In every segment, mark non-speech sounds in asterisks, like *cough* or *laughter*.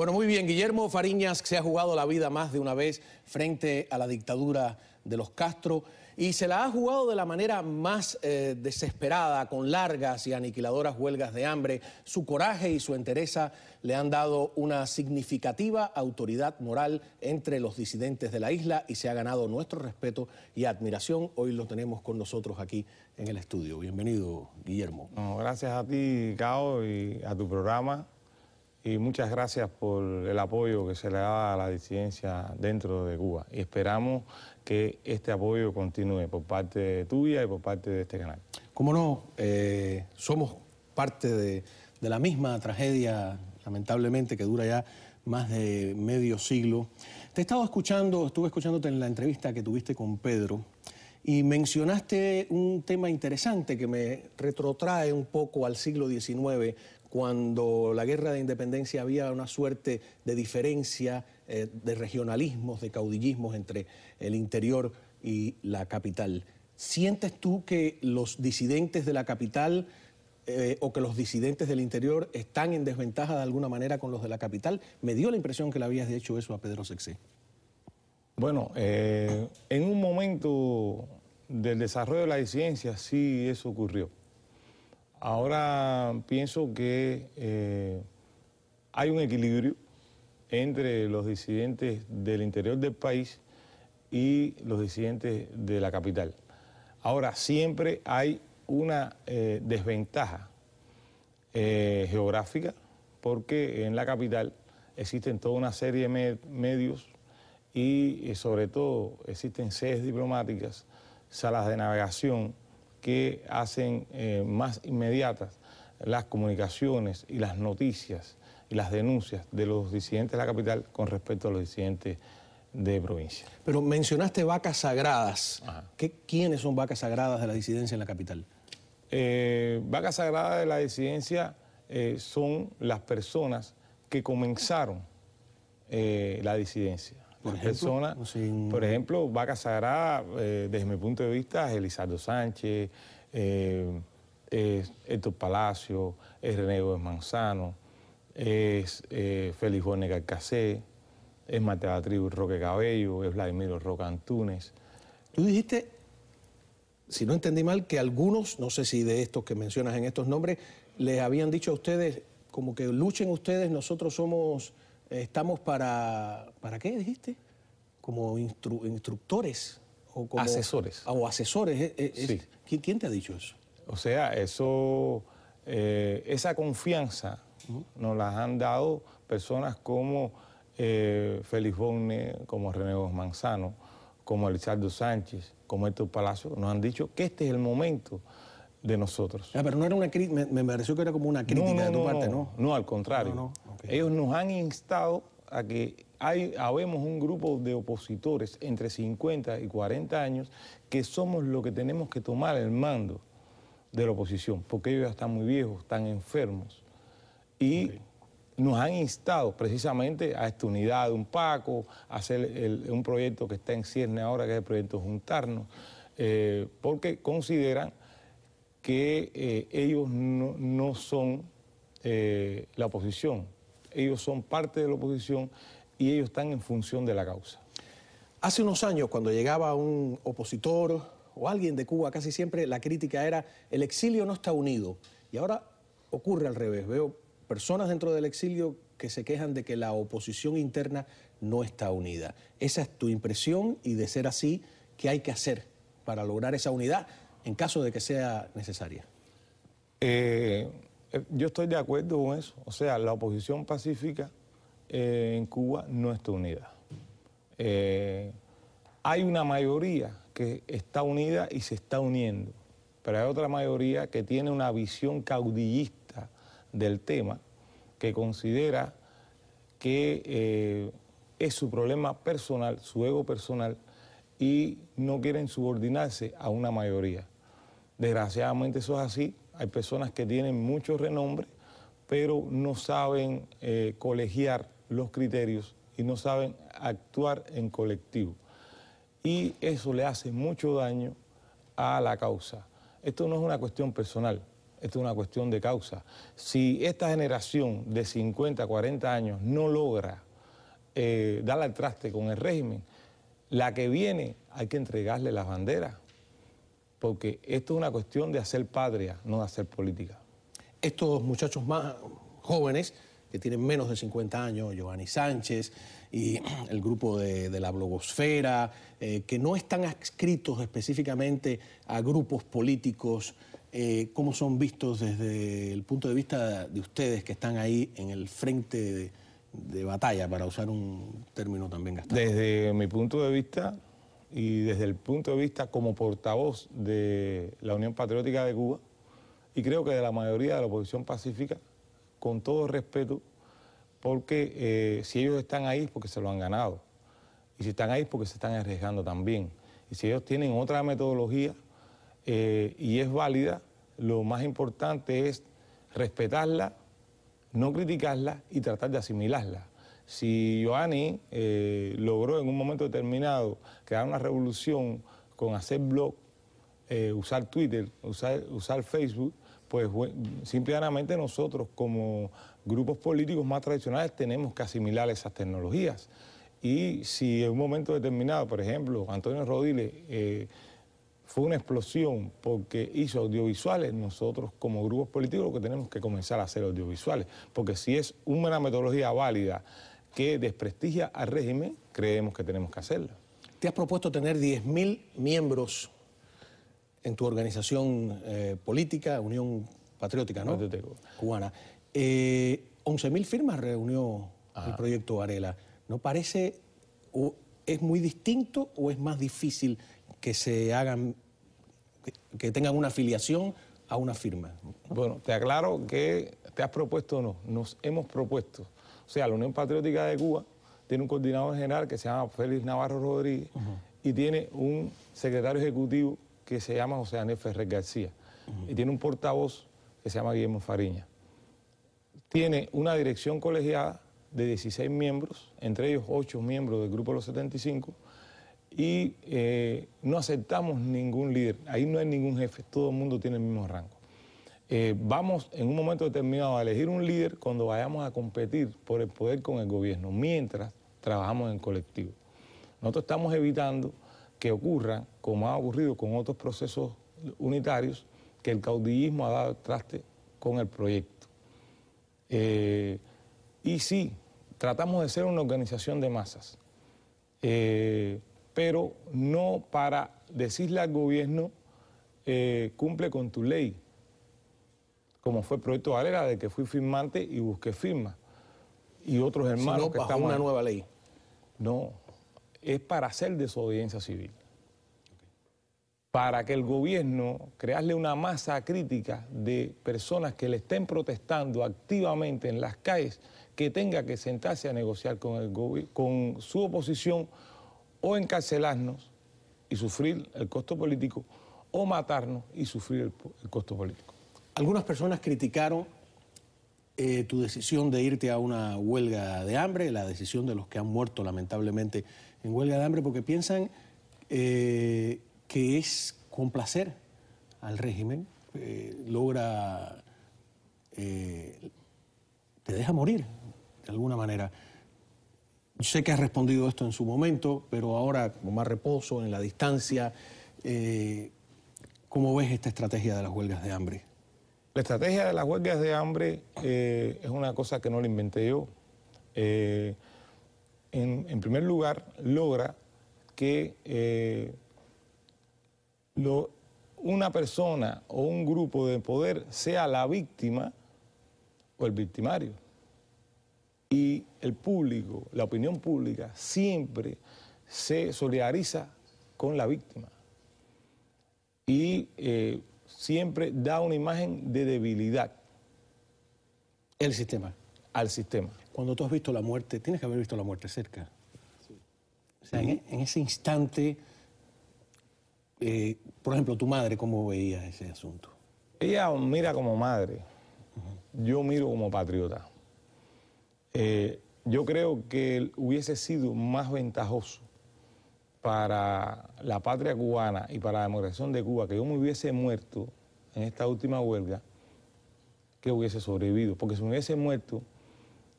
Bueno, muy bien, Guillermo Fariñas se ha jugado la vida más de una vez frente a la dictadura de los Castro y se la ha jugado de la manera más eh, desesperada, con largas y aniquiladoras huelgas de hambre. Su coraje y su entereza le han dado una significativa autoridad moral entre los disidentes de la isla y se ha ganado nuestro respeto y admiración. Hoy lo tenemos con nosotros aquí en el estudio. Bienvenido, Guillermo. gracias a ti, Cao, y a tu programa y muchas gracias por el apoyo que se le da a la disidencia dentro de Cuba y esperamos que este apoyo continúe por parte tuya y por parte de este canal. Como no, eh, somos parte de, de, la misma tragedia, lamentablemente, que dura ya más de medio siglo. Te he estado escuchando, estuve escuchándote en la entrevista que tuviste con Pedro. Y mencionaste un tema interesante que me retrotrae un poco al siglo XIX, cuando la guerra de independencia había una suerte de diferencia eh, de regionalismos, de caudillismos entre el interior y la capital. ¿Sientes tú que los disidentes de la capital eh, o que los disidentes del interior están en desventaja de alguna manera con los de la capital? Me dio la impresión que le habías hecho eso a Pedro Sexé. Bueno, eh, en un momento del desarrollo de la ciencia sí eso ocurrió. Ahora pienso que eh, hay un equilibrio entre los disidentes del interior del país y los disidentes de la capital. Ahora, siempre hay una eh, desventaja geográfica porque en la capital existen toda una serie de medios y, eh, sobre todo existen sedes diplomáticas, salas de navegación que hacen eh, más inmediatas las comunicaciones y las noticias y las denuncias de los disidentes de la capital con respecto a los disidentes de provincia. Pero mencionaste vacas sagradas. ¿Qué, ¿Quiénes son vacas sagradas de la disidencia en la capital? Eh, vacas sagradas de la disidencia son las personas que comenzaron la disidencia por ejemplo, personas, por ejemplo, Vaca Sagrada, eh, desde mi punto de vista, es Elizardo Sánchez, eh, es Héctor Palacio, es René Gómez Manzano, es eh, Félix Jorge es Mateo Tribu Roque Cabello, es Vladimiro Roca Antunes. Tú dijiste, si no entendí mal, que algunos, no sé si de estos que mencionas en estos nombres, les habían dicho a ustedes, como que luchen ustedes, nosotros somos Estamos para, ¿para qué dijiste? Como instructores. O como, asesores. Ah, o asesores. Eh, eh, ¿quién, te ha dicho eso? O sea, eso, eh, esa confianza nos la han dado personas como eh, Félix Bonne como René Manzano, como Elizardo Sánchez, como Héctor Palacio, nos han dicho que este es el momento de nosotros. Ah, pero no era una me, me pareció que era como una crítica de tu parte, ¿no? No, al contrario. Ellos nos han instado a que hay, habemos un grupo de opositores entre 50 y 40 años que somos los que tenemos que tomar el mando de la oposición, porque ellos ya están muy viejos, están enfermos. Y nos han instado precisamente a esta unidad de un Paco, a hacer un proyecto que está en cierne ahora, que es el proyecto Juntarnos, eh, porque consideran que eh, ellos no, son eh, la oposición, ellos son parte de la oposición y ellos están en función de la causa. Hace unos años, cuando llegaba un opositor o alguien de Cuba, casi siempre la crítica era el exilio no está unido. Y ahora ocurre al revés. Veo personas dentro del exilio que se quejan de que la oposición interna no está unida. Esa es tu impresión y de ser así, ¿qué hay que hacer para lograr esa unidad? en caso de que sea necesaria? Eh, eh, yo estoy de acuerdo con eso. O sea, la oposición pacífica eh, en Cuba no está unida. hay una mayoría que está unida y se está uniendo, pero hay otra mayoría que tiene una visión caudillista del tema, que considera que es su problema personal, su ego personal, y no quieren subordinarse a una mayoría. Desgraciadamente eso es así. Hay personas que tienen mucho renombre, pero no saben eh, colegiar los criterios y no saben actuar en colectivo. Y eso le hace mucho daño a la causa. Esto no es una cuestión personal, esto es una cuestión de causa. Si esta generación de 50, 40 años no logra eh, darle dar al traste con el régimen, la que viene hay que entregarle las banderas porque esto es una cuestión de hacer patria, no de hacer política. Estos muchachos más jóvenes, que tienen menos de 50 años, Giovanni Sánchez y *clears throat* el grupo de, la blogosfera, eh, que no están adscritos específicamente a grupos políticos, eh, ¿cómo son vistos desde el punto de vista de ustedes que están ahí en el frente de, de batalla, para usar un término también gastado? Desde mi punto de vista, y desde el punto de vista como portavoz de la Unión Patriótica de Cuba y creo que de la mayoría de la oposición pacífica, con todo respeto, porque eh, si ellos están ahí es porque se lo han ganado y si están ahí es porque se están arriesgando también. Y si ellos tienen otra metodología eh, y es válida, lo más importante es respetarla, no criticarla y tratar de asimilarla. Si Joanny eh, logró en un momento determinado crear una revolución con hacer blog, eh, usar Twitter, usar, Facebook, pues simplemente nosotros como grupos políticos más tradicionales tenemos que asimilar esas tecnologías. Y si en un momento determinado, por ejemplo, Antonio Rodiles eh, fue una explosión porque hizo audiovisuales, nosotros como grupos políticos lo que tenemos que comenzar a hacer audiovisuales, porque si es una metodología válida que desprestigia al régimen, creemos que tenemos que hacerlo. Te has propuesto tener 10.000 miembros en tu organización eh, política, Unión Patriótica, ¿no? Patriótico. Cubana. 11.000 eh, firmas reunió el proyecto Varela. ¿No parece es muy distinto o es más difícil que se hagan, que, que tengan una afiliación a una firma? Bueno, te aclaro que te has propuesto o no, nos hemos propuesto o sea, la Unión Patriótica de Cuba tiene un coordinador general que se llama Félix Navarro Rodríguez y tiene un secretario ejecutivo que se llama José Daniel Ferrer García y tiene un portavoz que se llama Guillermo Fariña. Tiene una dirección colegiada de 16 miembros, entre ellos 8 miembros del Grupo de los 75, y eh, no aceptamos ningún líder. Ahí no hay ningún jefe, todo el mundo tiene el mismo rango. Eh, vamos en un momento determinado a elegir un líder cuando vayamos a competir por el poder con el gobierno, mientras trabajamos en colectivo. Nosotros estamos evitando que ocurra, como ha ocurrido con otros procesos unitarios, que el caudillismo ha dado traste con el proyecto. Eh, y sí, tratamos de ser una organización de masas, eh, pero no para decirle al gobierno, cumple con tu ley, como fue el Proyecto Valera, de que fui firmante y busqué firma, Y otros hermanos no, que una nueva ley. No, es para hacer desobediencia civil. Para que el gobierno crearle una masa crítica de personas que le estén protestando activamente en las calles, que tenga que sentarse a negociar con, el con su oposición o encarcelarnos y sufrir el costo político o matarnos y sufrir el costo político. Algunas personas criticaron eh, tu decisión de irte a una huelga de hambre, la decisión de los que han muerto lamentablemente en huelga de hambre, porque piensan eh, que es complacer al régimen, eh, logra, te deja morir de alguna manera. Sé que has respondido esto en su momento, pero ahora con más reposo, en la distancia, ¿cómo ves esta estrategia de las huelgas de hambre? La estrategia de las huelgas de hambre eh, es una cosa que no la inventé yo. Eh, en, primer lugar, logra que eh, una persona o un grupo de poder sea la víctima o el victimario. Y el público, la opinión pública, siempre se solidariza con la víctima. Y siempre da una imagen de debilidad. El sistema. Al sistema. Cuando tú has visto la muerte, tienes que haber visto la muerte cerca. O sea, en, e, ese instante, eh, por ejemplo, tu madre, ¿cómo veía ese asunto? Ella mira como madre, yo miro como patriota. Eh, yo creo que hubiese sido más ventajoso para la patria cubana y para la democracia de Cuba que yo me hubiese muerto en esta última huelga, que hubiese sobrevivido. Porque si me hubiese muerto,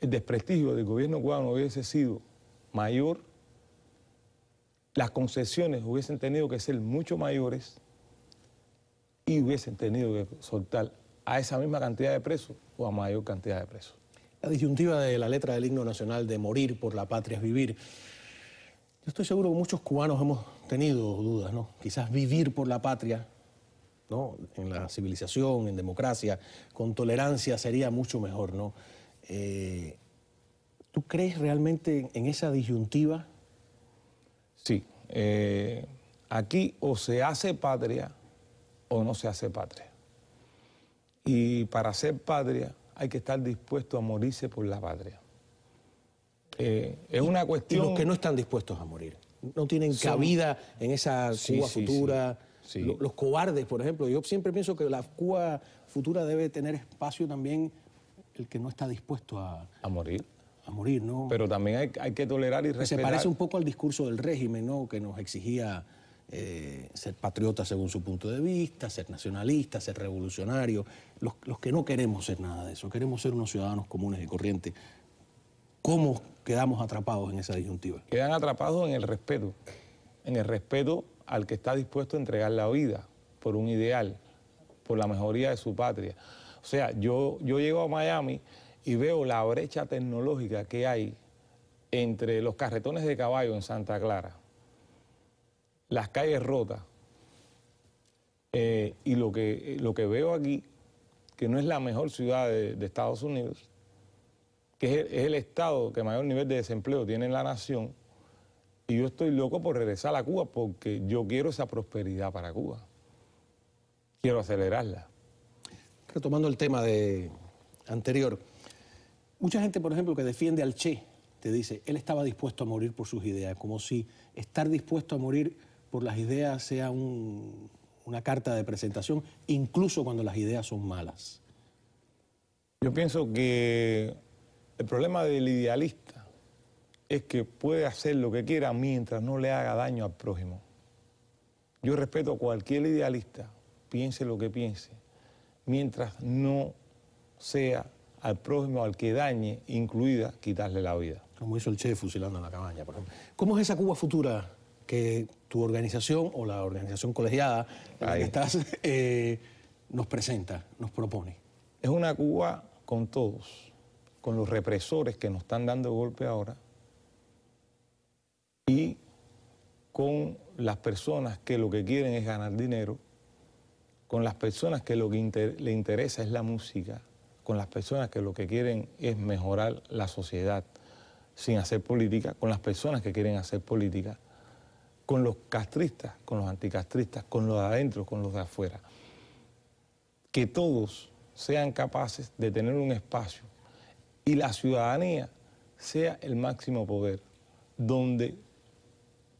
el desprestigio del gobierno cubano hubiese sido mayor, las concesiones hubiesen tenido que ser mucho mayores y hubiesen tenido que soltar a esa misma cantidad de presos o a mayor cantidad de presos. La disyuntiva de la letra del himno nacional de morir por la patria es vivir estoy seguro que muchos cubanos hemos tenido dudas, ¿no? Quizás vivir por la patria, ¿no? En la civilización, en democracia, con tolerancia sería mucho mejor, ¿no? Eh, ¿Tú crees realmente en esa disyuntiva? Sí. Eh, aquí o se hace patria o no se hace patria. Y para ser patria hay que estar dispuesto a morirse por la patria. Eh, es una cuestión... Y los que no están dispuestos a morir, no tienen cabida en esa Cuba futura. Los, cobardes, por ejemplo, yo siempre pienso que la Cuba futura debe tener espacio también el que no está dispuesto a... A morir. A morir, ¿no? Pero también hay, que tolerar y respetar... se parece un poco al discurso del régimen, ¿no? Que nos exigía... Eh, ser patriota según su punto de vista, ser nacionalista, ser revolucionario. Los, los, que no queremos ser nada de eso, queremos ser unos ciudadanos comunes y corrientes. ¿Cómo quedamos atrapados en esa disyuntiva. Quedan atrapados en el respeto, en el respeto al que está dispuesto a entregar la vida por un ideal, por la mejoría de su patria. O sea, yo, yo llego a Miami y veo la brecha tecnológica que hay entre los carretones de caballo en Santa Clara, las calles rotas, eh, y lo que, lo que veo aquí, que no es la mejor ciudad de Estados Unidos, que es el, estado que mayor nivel de desempleo tiene en la nación, y yo estoy loco por regresar a Cuba porque yo quiero esa prosperidad para Cuba. Quiero acelerarla. Retomando el tema de anterior, mucha gente, por ejemplo, que defiende al Che, te dice, él estaba dispuesto a morir por sus ideas, como si estar dispuesto a morir por las ideas sea una carta de presentación, incluso cuando las ideas son malas. Yo pienso que el problema del idealista es que puede hacer lo que quiera mientras no le haga daño al prójimo. Yo respeto a cualquier idealista, piense lo que piense, mientras no sea al prójimo al que dañe, incluida quitarle la vida. Como hizo el Che fusilando en la cabaña, por ejemplo. ¿Cómo es esa Cuba futura que tu organización o la organización colegiada que estás eh, nos presenta, nos propone? Es una Cuba con todos con los represores que nos están dando golpe ahora y con las personas que lo que quieren es ganar dinero, con las personas que lo que le interesa es la música, con las personas que lo que quieren es mejorar la sociedad sin hacer política, con las personas que quieren hacer política, con los castristas, con los anticastristas, con los de adentro, con los de afuera. Que todos sean capaces de tener un espacio y la ciudadanía sea el máximo poder, donde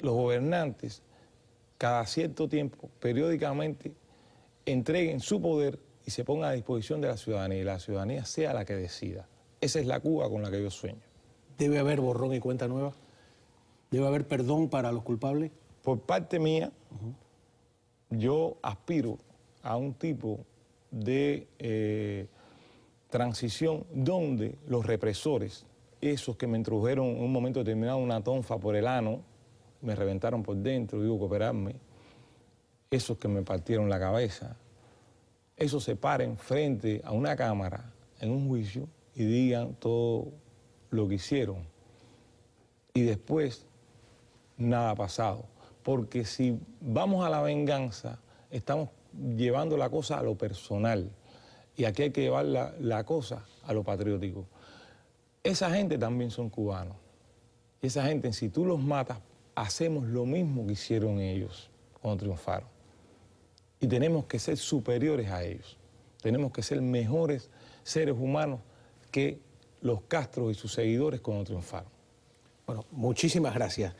los gobernantes cada cierto tiempo, periódicamente, entreguen su poder y se pongan a disposición de la ciudadanía y la ciudadanía sea la que decida. Esa es la Cuba con la que yo sueño. ¿Debe haber borrón y cuenta nueva? ¿Debe haber perdón para los culpables? Por parte mía, yo aspiro a un tipo de eh, transición donde los represores, esos que me introdujeron en un momento determinado una tonfa por el ano, me reventaron por dentro, digo que operarme, esos que me partieron la cabeza, esos se paren frente a una cámara en un juicio y digan todo lo que hicieron. Y después, nada ha pasado. Porque si vamos a la venganza, estamos llevando la cosa a lo personal. Y aquí hay que llevar la, cosa a lo patriótico. Esa gente también son cubanos. esa gente, si tú los matas, hacemos lo mismo que hicieron ellos cuando triunfaron. Y tenemos que ser superiores a ellos. Tenemos que ser mejores seres humanos que los Castro y sus seguidores cuando triunfaron. Bueno, muchísimas gracias.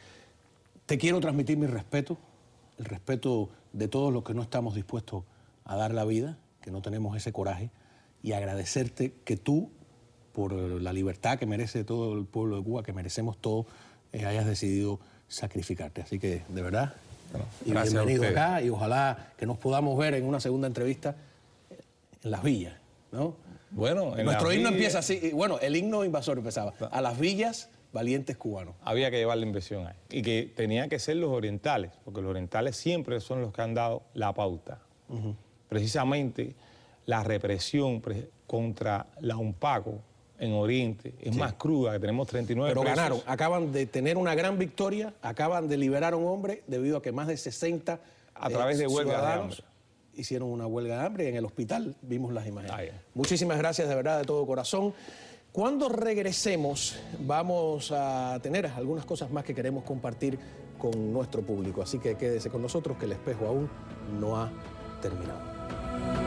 Te quiero transmitir mi respeto, el respeto de todos los que no estamos dispuestos a dar la vida, que no tenemos ese coraje, y agradecerte que tú, por la libertad que merece todo el pueblo de Cuba, que merecemos todos, eh, hayas decidido sacrificarte. Así que, de verdad, y bienvenido acá y ojalá que nos podamos ver en una segunda entrevista en las villas, ¿no? Bueno, Nuestro himno empieza así, bueno, el himno invasor empezaba, a las villas valientes cubanos. Había que llevar la inversión ahí. Y que tenían que ser los orientales, porque los orientales siempre son los que han dado la pauta precisamente la represión contra la UNPACO en Oriente es más cruda, que tenemos 39 Pero ganaron, acaban de tener una gran victoria, acaban de liberar a un hombre debido a que más de 60 a eh, través de huelga hicieron una huelga de hambre en el hospital, vimos las imágenes. Muchísimas gracias de verdad de todo corazón. Cuando regresemos vamos a tener algunas cosas más que queremos compartir con nuestro público, así que quédese con nosotros que el espejo aún no ha terminado. Thank you.